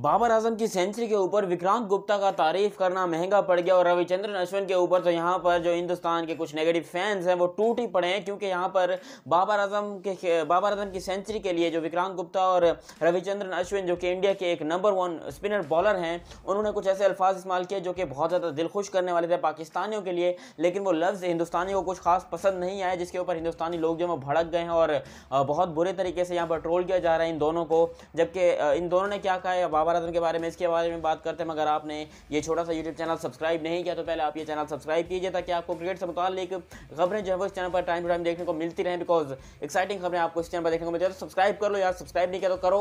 बाबर आजम की सेंचुरी के ऊपर विक्रांत गुप्ता का तारीफ करना महंगा पड़ गया और रविचंद्रन अश्विन के ऊपर तो यहाँ पर जो हिंदुस्तान के कुछ नेगेटिव फैंस हैं वो टूट ही पड़े हैं क्योंकि यहाँ पर बाबर आजम के बाबर आजम की सेंचुरी के लिए जो विक्रांत गुप्ता और रविचंद्रन अश्विन जो कि इंडिया के एक नंबर वन स्पिनर बॉलर हैं उन्होंने कुछ ऐसे अल्फाज इस्तेमाल किए जो कि बहुत ज़्यादा दिल खुश करने वाले थे पाकिस्तानियों के लिए लेकिन वो लफ्ज़ हिंदुस्तानियों को कुछ खास पसंद नहीं आया जिसके ऊपर हिंदुस्तानी लोग जो है भड़क गए हैं और बहुत बुरे तरीके से यहाँ पर ट्रोल किया जा रहा है इन दोनों को जबकि इन दोनों ने क्या कहा है महाभारत के बारे में इसके बारे में बात करते हैं मगर आपने ये छोटा सा यूट्यूब चैनल सब्सक्राइब नहीं किया तो पहले आप ये चैनल सब्सक्राइब कीजिए ताकि आपको क्रिकेट से मुतालिक खबरें जो है वो इस चैनल पर टाइम टू टाइम देखने को मिलती रहे बिकॉज एक्साइटिंग खबरें आपको इस चैनल पर देखने को मिलती है तो सब्सक्राइब कर लो यार सब्सक्राइब नहीं किया तो करो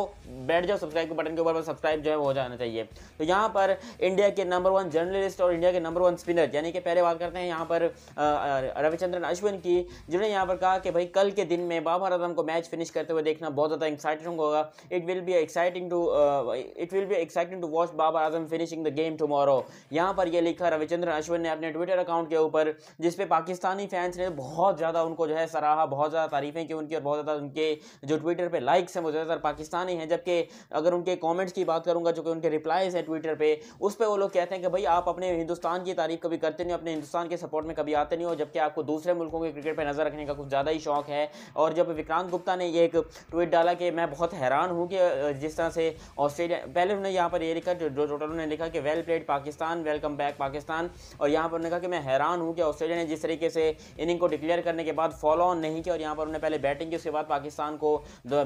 बैठ जाओ सब्सक्राइब के बटन के ऊपर सब्सक्राइब जो है वो हो जाना चाहिए तो यहाँ पर इंडिया के नंबर वन जर्नलिस्ट और इंडिया के नंबर वन स्पिनर यानी कि पहले बात करते हैं यहाँ पर रविचंद्रन अश्विन की जिन्होंने यहाँ पर कहा कि भाई कल के दिन में बाबर आजम को मैच फिनिश करते हुए देखना बहुत ज़्यादा एक्साइटिंग होगा it will be exciting to it it will be exciting to watch Babar Azam finishing the game tomorrow यहाँ पर ये लिखा रविचंद्रन अश्विन ने अपने ट्विटर अकाउंट के ऊपर जिसपे पाकिस्तानी फैंस ने बहुत ज़्यादा उनको जो है सराहा बहुत ज़्यादा तारीफ़ें की उनकी और बहुत ज़्यादा उनके जो ट्विटर पर लाइक्स हैं वो ज़्यादातर पाकिस्तानी हैं जबकि अगर उनके कॉमेंट्स की बात करूँगा जो कि उनके रिप्लाइज हैं ट्विटर पर उस पर वो लोग कहते हैं कि भाई आप अपने हिंदुस्तान की तारीफ कभी करते नहीं हो अपने हिंदुस्तान के सपोर्ट में कभी आते नहीं हो जबकि आपको दूसरे मुल्कों के क्रिकेट पर नज़र रखने का कुछ ज़्यादा ही शौक है और जब विक्रांत गुप्ता ने ये एक ट्वीट डाला कि मैं बहुत हैरान हूँ कि जिस तरह से ऑस्ट्रेलिया पहले उन्होंने यहाँ पर ये लिखा जो टोटल उन्होंने लिखा कि well played Pakistan welcome back Pakistan और यहाँ पर उन्होंने कहा कि मैं हैरान हूँ कि ऑस्ट्रेलिया ने जिस तरीके से इनिंग को डिक्लेयर करने के बाद फॉलो ऑन नहीं किया और यहाँ पर उन्होंने पहले बैटिंग की उसके बाद पाकिस्तान को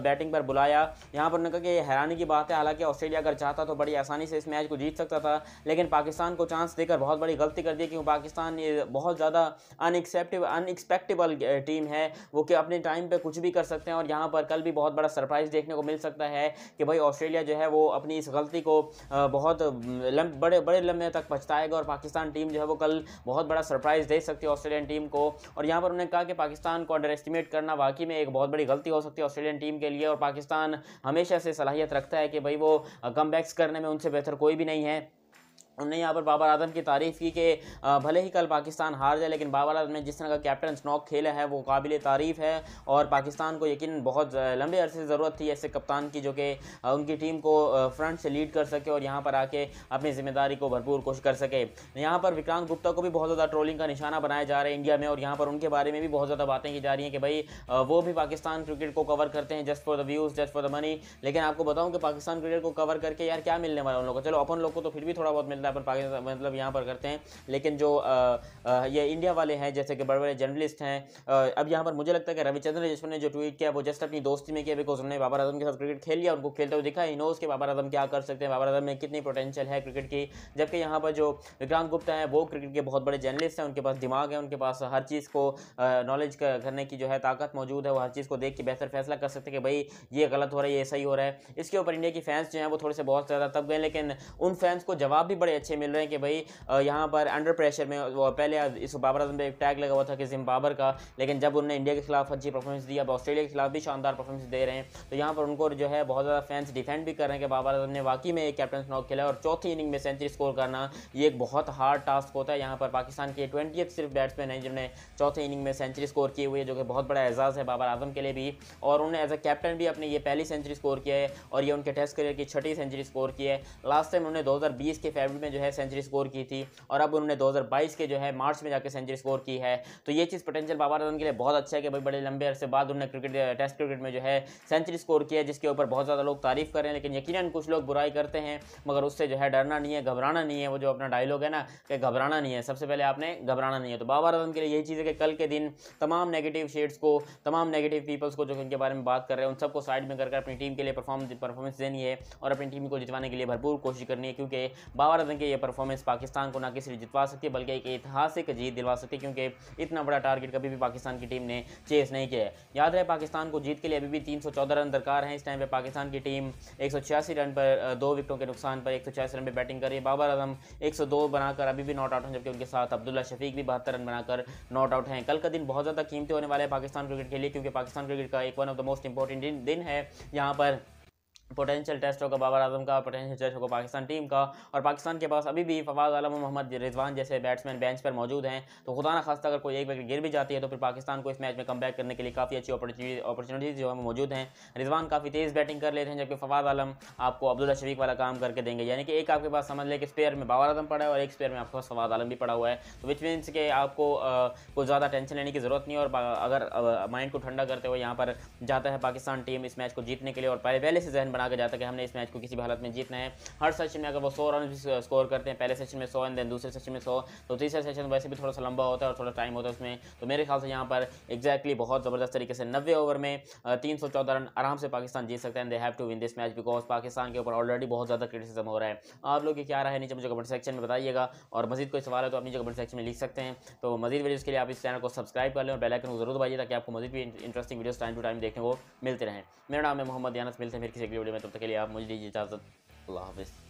बैटिंग पर बुलाया यहाँ पर उन्होंने कहा कि हैरानी की बात है हालांकि ऑस्ट्रेलिया अगर चाहता तो बड़ी आसानी से इस मैच को जीत सकता था लेकिन पाकिस्तान को चांस देकर बहुत बड़ी गलती कर दी क्योंकि पाकिस्तान ये बहुत ज़्यादा अनएक्सेप्टिव अनएक्सपेक्टेबल टीम है वो कि अपने टाइम पर कुछ भी कर सकते हैं और यहाँ पर कल भी बहुत बड़ा सरप्राइज़ देखने को मिल सकता है कि भाई ऑस्ट्रेलिया जो है वो अपनी इस गलती को बहुत लंब, बड़े बड़े लंबे तक पछताएगा और पाकिस्तान टीम जो है वो कल बहुत बड़ा सरप्राइज़ दे सकती है ऑस्ट्रेलियन टीम को और यहाँ पर उन्होंने कहा कि पाकिस्तान को अंडर एस्टिमेट करना वाकई में एक बहुत बड़ी गलती हो सकती है ऑस्ट्रेलियन टीम के लिए और पाकिस्तान हमेशा से सलाहियत रखता है कि भाई वो कम करने में उनसे बेहतर कोई भी नहीं है उन्होंने यहाँ पर बाबर आजम की तारीफ़ की कि भले ही कल पाकिस्तान हार जाए लेकिन बाबर आजम ने जिस तरह का कैप्टन स्नॉक खेला है वो काबिल तारीफ़ है और पाकिस्तान को यकीन बहुत लंबे अरसे से ज़रूरत थी ऐसे कप्तान की जो कि उनकी टीम को फ्रंट से लीड कर सके और यहाँ पर आके अपनी जिम्मेदारी को भरपूर कोशिश कर सके यहाँ पर विक्रांत गुप्ता को भी बहुत ज़्यादा ट्रोलिंग का निशाना बनाया जा रहा है इंडिया में और यहाँ पर उनके बारे में भी बहुत ज़्यादा बातें की जा रही हैं कि भाई वो भी पाकिस्तान क्रिकेट को कवर करते हैं just for the views just for the money लेकिन आपको बताऊँ कि पाकिस्तान क्रिकेट को कवर करके यार क्या मिलने वाला उन लोगों को चलो अपन लोग को तो फिर भी थोड़ा बहुत फैसला मतलब अपन पाकिस्तान मतलब यहाँ पर करते हैं लेकिन जो ये इंडिया वाले हैं जैसे कि बड़े बड़े जर्नलिस्ट हैं अब यहाँ पर मुझे लगता है कि रविचंद्र जश्मन ने जो ट्वीट किया वो जस्ट अपनी दोस्ती में किया बिकॉज उन्होंने बाबर आजम के साथ क्रिकेट खेल लिया उनको खेलते हुए दिखा इनोज के बाबर आजम क्या कर सकते हैं बाबर आजम में कितनी पोटेंशियल है क्रिकेट की जबकि यहाँ पर जो विक्रांत गुप्ता है वो क्रिकेट के बहुत बड़े जर्नलिस्ट हैं उनके पास दिमाग है उनके पास हर चीज़ को नॉलेज करने की जो है ताकत मौजूद है वो हर चीज़ को देख के बेहतर फैसला कर सकते हैं कि भाई ये गलत हो रहा है ये सही हो रहा है इसके ऊपर इंडिया की फैंस जो हैं वो थोड़े से बहुत ज़्यादा तब गए लेकिन उन फैंस को जवाब भी बड़े मैसेज अच्छे मिल रहे हैं कि भाई यहाँ पर अंडर प्रेशर में वो पहले इस बाबर आजम पर एक टैग लगा हुआ था कि जिम्बाबर का लेकिन जब उन्होंने इंडिया के खिलाफ अच्छी परफॉर्मेंस दी अब ऑस्ट्रेलिया के खिलाफ भी शानदार परफॉर्मेंस दे रहे हैं तो यहाँ पर उनको जो है बहुत ज़्यादा फैंस डिफेंड भी कर रहे हैं कि बाबर आजम ने वाकई में एक कैप्टन नॉक खेला और चौथी इनिंग में सेंचुरी स्कोर करना ये एक बहुत हार्ड टास्क होता है यहाँ पर पाकिस्तान के ट्वेंटी सिर्फ बैट्समैन हैं जिन्होंने चौथे इनिंग में सेंचुरी स्कोर किए हुए जो कि बहुत बड़ा एजाज़ है बाबर आजम के लिए भी और उन्होंने एज ए कैप्टन भी अपनी ये पहली सेंचुरी स्कोर किया है और ये उनके टेस्ट करियर की छठी सेंचुरी स्कोर की है लास्ट टाइम उन्होंने दो के फेबर में जो है सेंचुरी स्कोर की थी और अब उन्होंने 2022 के जो है मार्च में जाकर सेंचुरी स्कोर की है तो ये चीज़ पोटेंशियल बाबर आजम के लिए बहुत अच्छा है कि भाई बड़े लंबे अरसे बाद उन्होंने क्रिकेट टेस्ट क्रिकेट में जो है सेंचुरी स्कोर किया है जिसके ऊपर बहुत ज़्यादा लोग तारीफ कर रहे हैं लेकिन यकीन कुछ लोग बुराई करते हैं मगर उससे जो है डरना नहीं है घबराना नहीं है वो जो अपना डायलॉग है ना कि घबराना नहीं है सबसे पहले आपने घबराना नहीं है तो बाबर आजम के लिए यही चीज़ है कि कल के दिन तमाम नेगेटिव शेड्स को तमाम नेगेटिव पीपल्स को जो इनके बारे में बात कर रहे हैं उन सबको साइड में करके अपनी टीम के लिए परफॉर्मेंस देनी है और अपनी टीम को जितवाने के लिए भरपूर कोशिश करनी है क्योंकि बाबर आजम पाकिस्तान की ये परफॉर्मेंस पाकिस्तान को ना कि सिर्फ जितवा सकती है बल्कि एक ऐतिहासिक जीत दिलवा सकती है क्योंकि इतना बड़ा टारगेट कभी भी पाकिस्तान की टीम ने चेस नहीं किया याद रहे पाकिस्तान को जीत के लिए अभी भी तीन रन दरकार हैं इस टाइम पर पाकिस्तान की टीम एक रन पर दो विकटों के नुकसान पर एक रन पर बैटिंग कर रही है बाबर आजम एक बनाकर अभी भी नॉट आउट हैं जबकि उनके साथ अब्दुल्ला शफीक भी बहत्तर रन बनाकर नॉट आउट हैं कल का दिन बहुत ज़्यादा कीमती होने वाला है पाकिस्तान क्रिकेट के लिए क्योंकि पाकिस्तान क्रिकेट का एक one of the most important दिन है यहाँ पर पोटेंशियल टेस्ट होगा बाबर आजम का पोटेंशियल टेस्ट होगा पाकिस्तान टीम का और पाकिस्तान के पास अभी भी फवाद आलम और मोहम्मद रिजवान जैसे बैट्समैन बेंच पर मौजूद हैं तो खुदा ना खास्ता अगर कोई एक विकेट गिर भी जाती है तो फिर पाकिस्तान को इस मैच में कम करने के लिए काफ़ी अच्छी अपॉर्चुनिटीज़ जो है मौजूद हैं रिजवान काफ़ी तेज़ बैटिंग कर लेते हैं जबकि फवाद आलम आपको अब्दुल्ला शफीक वाला काम करके देंगे यानी कि एक आपके पास समझ लें कि स्पेयर में बाबर आजम पड़ा है और एक स्पेयर में आपके पास फवाद आलम भी पड़ा हुआ है तो विच मीनस के आपको कुछ ज़्यादा टेंशन लेने की ज़रूरत नहीं और अगर माइंड को ठंडा करते हुए यहाँ पर जाता है पाकिस्तान टीम इस मैच को जीतने के लिए और पहले से जहन बना के जाता है कि हमने इस मैच को किसी भी हालत में जीतना है हर सेशन में अगर वो सौ रन भी स्कोर करते हैं पहले सेशन में सौ एंड देन दूसरे सेशन में सौ तो तीसरे सेशन वैसे भी थोड़ा सा लंबा होता है और थोड़ा टाइम होता है उसमें तो मेरे ख्याल से यहाँ पर एक्जैक्टली बहुत ज़बरदस्त तरीके से नब्बे ओवर में तीन सौ चौदह रन आराम से पाकिस्तान जीत सकते हैं they have to win this match because Pakistan के ऊपर ऑलरेडी बहुत ज़्यादा क्रिटिसिज्म हो रहा है आप लोग की क्या रहा है नीचे मुझे कमेंट सेक्शन में बताइएगा और मजीद कोई सवाल है तो आप नीचे कमेंट सेक्शन में लिख सकते हैं तो मजीद वीडियोज़ के लिए आप इस चैनल को सब्सक्राइब कर लें और बेलाइकन को जरूर दबाइए ताकि आपको मजीद भी interesting videos time to time देखने को मिलते रहें मेरा नाम है मोहम्मद यानस मिलते हैं फिर किसी वीडियो में तब तक के लिए आप मुझे दीजिए इजाज़त अल्लाह हाफिज़